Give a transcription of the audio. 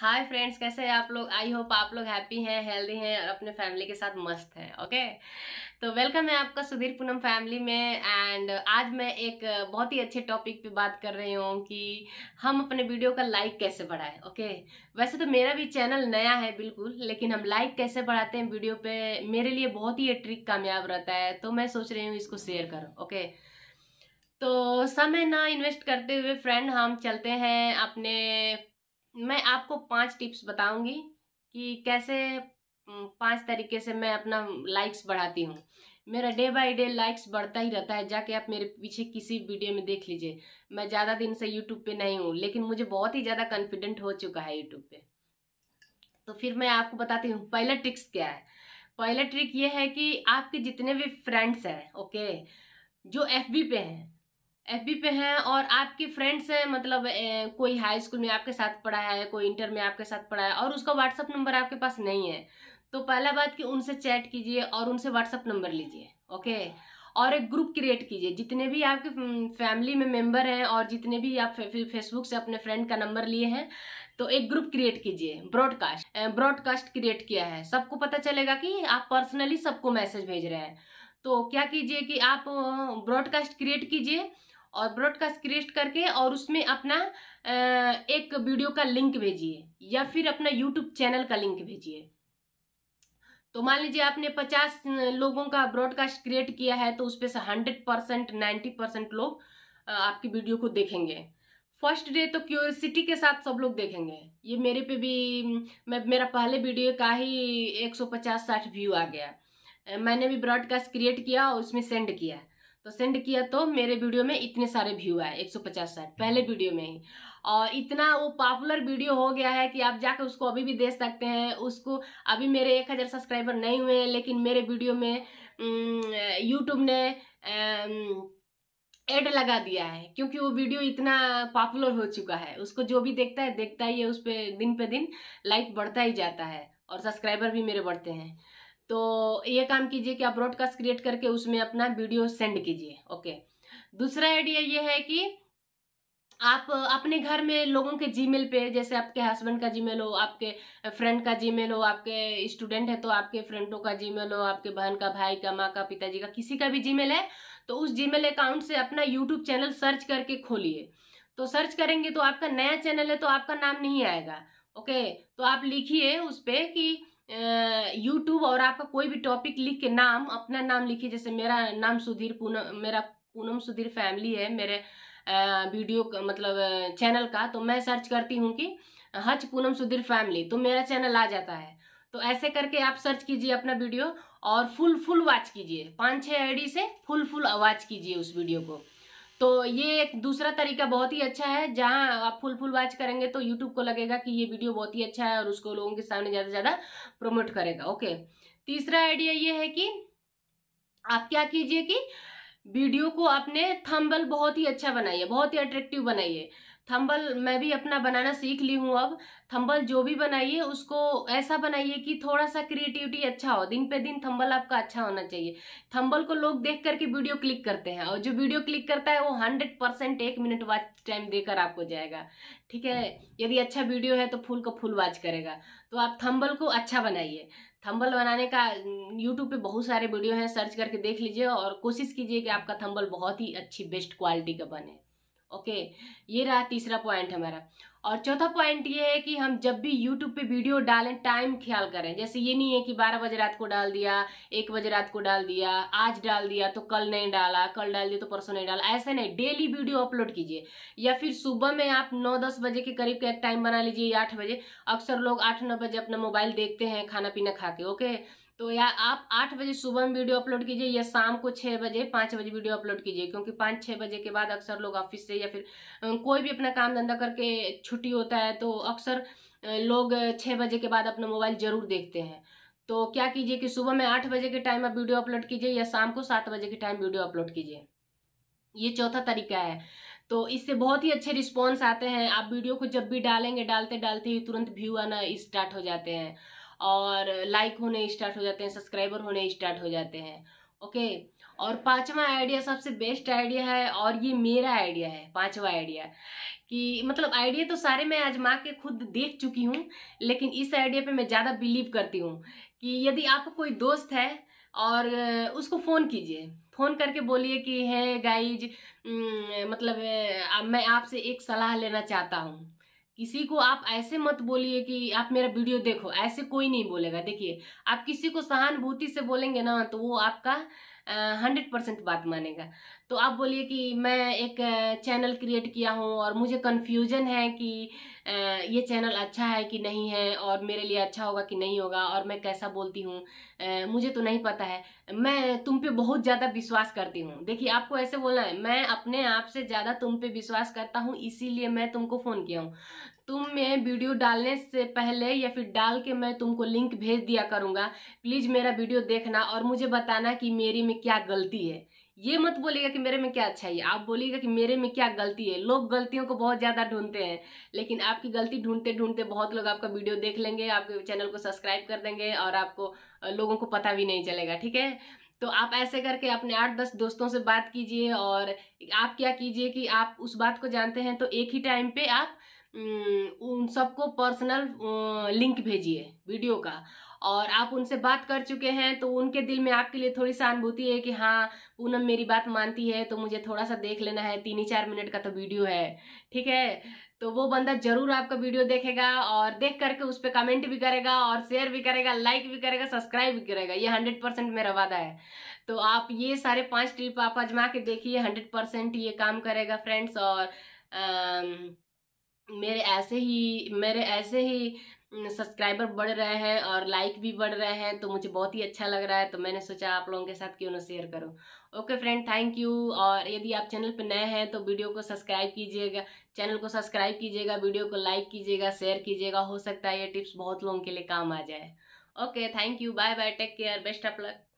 hi friends कैसे हैं आप लोग आई होप आप लोग हैप्पी हैं हेल्दी हैं और अपने फैमिली के साथ मस्त हैं ओके तो वेलकम है आपका सुधीर पूनम फैमिली में एंड आज मैं एक बहुत ही अच्छे टॉपिक पे बात कर रही हूँ कि हम अपने वीडियो का लाइक कैसे बढ़ाएं ओके वैसे तो मेरा भी चैनल नया है बिल्कुल लेकिन हम लाइक कैसे बढ़ाते हैं वीडियो पर मेरे लिए बहुत ही ये ट्रिक कामयाब रहता है तो मैं सोच रही हूँ इसको शेयर करूँ ओके तो समय ना इन्वेस्ट करते हुए फ्रेंड हम चलते हैं अपने मैं आपको पांच टिप्स बताऊंगी कि कैसे पांच तरीके से मैं अपना लाइक्स बढ़ाती हूँ मेरा डे बाय डे लाइक्स बढ़ता ही रहता है जाके आप मेरे पीछे किसी वीडियो में देख लीजिए मैं ज़्यादा दिन से यूट्यूब पे नहीं हूँ लेकिन मुझे बहुत ही ज़्यादा कॉन्फिडेंट हो चुका है यूट्यूब पे तो फिर मैं आपको बताती हूँ पहला ट्रिक्स क्या है पहला ट्रिक ये है कि आपके जितने भी फ्रेंड्स हैं ओके जो एफ पे हैं एफ पे हैं और आपके फ्रेंड्स हैं मतलब ए, कोई हाई स्कूल में आपके साथ पढ़ा है कोई इंटर में आपके साथ पढ़ा है और उसका व्हाट्सअप नंबर आपके पास नहीं है तो पहला बात कि उनसे चैट कीजिए और उनसे व्हाट्सअप नंबर लीजिए ओके और एक ग्रुप क्रिएट कीजिए जितने भी आपके फैमिली में मेंबर हैं और जितने भी आप फेसबुक से अपने फ्रेंड का नंबर लिए हैं तो एक ग्रुप क्रिएट कीजिए ब्रॉडकास्ट ब्रॉडकास्ट क्रिएट किया है सबको पता चलेगा कि आप पर्सनली सबको मैसेज भेज रहे हैं तो क्या कीजिए कि आप ब्रॉडकास्ट क्रिएट कीजिए और ब्रॉडकास्ट क्रिएट करके और उसमें अपना एक वीडियो का लिंक भेजिए या फिर अपना यूट्यूब चैनल का लिंक भेजिए तो मान लीजिए आपने पचास लोगों का ब्रॉडकास्ट क्रिएट किया है तो उस पर से हंड्रेड परसेंट नाइन्टी परसेंट लोग आपकी वीडियो को देखेंगे फर्स्ट डे तो क्यूरसिटी के साथ सब लोग देखेंगे ये मेरे पे भी मैं मेरा पहले वीडियो का ही एक सौ पचास साठ व्यू आ गया मैंने भी ब्रॉडकास्ट क्रिएट किया और उसमें सेंड किया तो सेंड किया तो मेरे वीडियो में इतने सारे व्यू आए एक सौ पचास पहले वीडियो में ही और इतना वो पॉपुलर वीडियो हो गया है कि आप जाकर उसको अभी भी देख सकते हैं उसको अभी मेरे एक हज़ार सब्सक्राइबर नहीं हुए हैं लेकिन मेरे वीडियो में यूट्यूब ने एड लगा दिया है क्योंकि वो वीडियो इतना पॉपुलर हो चुका है उसको जो भी देखता है देखता ही है उस पर दिन पे दिन लाइक बढ़ता ही जाता है और सब्सक्राइबर भी मेरे बढ़ते हैं तो ये काम कीजिए कि आप ब्रॉडकास्ट क्रिएट करके उसमें अपना वीडियो सेंड कीजिए ओके दूसरा आइडिया ये है कि आप अपने घर में लोगों के जीमेल पे जैसे आपके हस्बैंड का जीमेल हो आपके फ्रेंड का जीमेल हो आपके स्टूडेंट है तो आपके फ्रेंडों का जीमेल हो आपके बहन का भाई का माँ का पिताजी का किसी का भी जीमेल है तो उस जीमेल अकाउंट से अपना यूट्यूब चैनल सर्च करके खोलिए तो सर्च करेंगे तो आपका नया चैनल है तो आपका नाम नहीं आएगा ओके तो आप लिखिए उस पर कि यूट्यूब और आपका कोई भी टॉपिक लिख के नाम अपना नाम लिखिए जैसे मेरा नाम सुधीर पूनम मेरा पूनम सुधीर फैमिली है मेरे वीडियो मतलब चैनल का तो मैं सर्च करती हूँ कि हज पूनम सुधीर फैमिली तो मेरा चैनल आ जाता है तो ऐसे करके आप सर्च कीजिए अपना वीडियो और फुल फुल वॉच कीजिए पाँच छः आईडी से फुल फुल वॉच कीजिए उस वीडियो को तो ये एक दूसरा तरीका बहुत ही अच्छा है जहाँ आप फुल फुल वाच करेंगे तो यूट्यूब को लगेगा कि ये वीडियो बहुत ही अच्छा है और उसको लोगों के सामने ज़्यादा से ज़्यादा प्रमोट करेगा ओके तीसरा आइडिया ये है कि आप क्या कीजिए कि वीडियो को आपने थम्बल बहुत ही अच्छा बनाइए बहुत ही अट्रैक्टिव बनाइए थम्बल मैं भी अपना बनाना सीख ली हूँ अब थम्बल जो भी बनाइए उसको ऐसा बनाइए कि थोड़ा सा क्रिएटिविटी अच्छा हो दिन पे दिन थम्बल आपका अच्छा होना चाहिए थम्बल को लोग देख करके वीडियो क्लिक करते हैं और जो वीडियो क्लिक करता है वो हंड्रेड परसेंट एक मिनट वाच टाइम देकर आपको जाएगा ठीक है यदि अच्छा वीडियो है तो फुल का फुल वाच करेगा तो आप थम्बल को अच्छा बनाइए थंबल बनाने का यूट्यूब पे बहुत सारे वीडियो हैं सर्च करके देख लीजिए और कोशिश कीजिए कि आपका थंबल बहुत ही अच्छी बेस्ट क्वालिटी का बने ओके ये रहा तीसरा पॉइंट हमारा और चौथा पॉइंट ये है कि हम जब भी यूट्यूब पे वीडियो डालें टाइम ख्याल करें जैसे ये नहीं है कि बारह बजे रात को डाल दिया एक बजे रात को डाल दिया आज डाल दिया तो कल नहीं डाला कल डाल दिया तो परसों नहीं डाला ऐसा नहीं डेली वीडियो अपलोड कीजिए या फिर सुबह में आप नौ दस बजे के करीब का एक टाइम बना लीजिए या आठ बजे अक्सर लोग आठ नौ बजे अपना मोबाइल देखते हैं खाना पीना खा के ओके तो या आप आठ बजे सुबह में वीडियो अपलोड कीजिए या शाम को छः बजे पाँच बजे वीडियो अपलोड कीजिए क्योंकि पाँच छः बजे के बाद अक्सर लोग ऑफिस से या फिर कोई भी अपना काम धंधा करके छुट्टी होता है तो अक्सर लोग छः बजे के बाद अपना मोबाइल ज़रूर देखते हैं तो क्या कीजिए कि सुबह में आठ बजे के टाइम आप वीडियो अपलोड कीजिए या शाम को सात बजे के टाइम वीडियो अपलोड कीजिए ये चौथा तरीका है तो इससे बहुत ही अच्छे रिस्पॉन्स आते हैं आप वीडियो को जब भी डालेंगे डालते डालते ही तुरंत व्यू आना स्टार्ट हो जाते हैं और लाइक होने स्टार्ट हो जाते हैं सब्सक्राइबर होने स्टार्ट हो जाते हैं ओके और पांचवा आइडिया सबसे बेस्ट आइडिया है और ये मेरा आइडिया है पांचवा आइडिया कि मतलब आइडिया तो सारे मैं आजमा के खुद देख चुकी हूँ लेकिन इस आइडिया पे मैं ज़्यादा बिलीव करती हूँ कि यदि आपका कोई दोस्त है और उसको फ़ोन कीजिए फ़ोन करके बोलिए कि है गाइज मतलब मैं आपसे एक सलाह लेना चाहता हूँ किसी को आप ऐसे मत बोलिए कि आप मेरा वीडियो देखो ऐसे कोई नहीं बोलेगा देखिए आप किसी को सहानुभूति से बोलेंगे ना तो वो आपका हंड्रेड परसेंट बात मानेगा तो आप बोलिए कि मैं एक चैनल क्रिएट किया हूँ और मुझे कन्फ्यूजन है कि ये चैनल अच्छा है कि नहीं है और मेरे लिए अच्छा होगा कि नहीं होगा और मैं कैसा बोलती हूँ मुझे तो नहीं पता है मैं तुम पे बहुत ज़्यादा विश्वास करती हूँ देखिए आपको ऐसे बोलना है मैं अपने आप से ज़्यादा तुम पे विश्वास करता हूँ इसीलिए मैं तुमको फ़ोन किया हूँ तुम में वीडियो डालने से पहले या फिर डाल के मैं तुमको लिंक भेज दिया करूँगा प्लीज़ मेरा वीडियो देखना और मुझे बताना कि मेरी में क्या गलती है ये मत बोलेगा कि मेरे में क्या अच्छाई है आप बोलिएगा कि मेरे में क्या गलती है लोग गलतियों को बहुत ज़्यादा ढूंढते हैं लेकिन आपकी गलती ढूंढते ढूंढते बहुत लोग आपका वीडियो देख लेंगे आपके चैनल को सब्सक्राइब कर देंगे और आपको लोगों को पता भी नहीं चलेगा ठीक है तो आप ऐसे करके अपने आठ दस दोस्तों से बात कीजिए और आप क्या कीजिए कि आप उस बात को जानते हैं तो एक ही टाइम पे आप उन सबको पर्सनल लिंक भेजिए वीडियो का और आप उनसे बात कर चुके हैं तो उनके दिल में आपके लिए थोड़ी अनुभूति है कि हाँ पूनम मेरी बात मानती है तो मुझे थोड़ा सा देख लेना है तीन ही चार मिनट का तो वीडियो है ठीक है तो वो बंदा जरूर आपका वीडियो देखेगा और देख करके उस पर कमेंट भी करेगा और शेयर भी करेगा लाइक भी करेगा सब्सक्राइब भी करेगा ये हंड्रेड परसेंट मेरा वादा है तो आप ये सारे पांच ट्रिप आप आजमा के देखिए हंड्रेड परसेंट ये काम करेगा फ्रेंड्स और मेरे ऐसे ही मेरे ऐसे ही सब्सक्राइबर बढ़ रहे हैं और लाइक भी बढ़ रहे हैं तो मुझे बहुत ही अच्छा लग रहा है तो मैंने सोचा आप लोगों के साथ क्यों ना शेयर करो ओके फ्रेंड थैंक यू और यदि आप चैनल पर नए हैं तो वीडियो को सब्सक्राइब कीजिएगा चैनल को सब्सक्राइब कीजिएगा वीडियो को लाइक कीजिएगा शेयर कीजिएगा हो सकता है ये टिप्स बहुत लोगों के लिए काम आ जाए okay thank you bye bye take care best of luck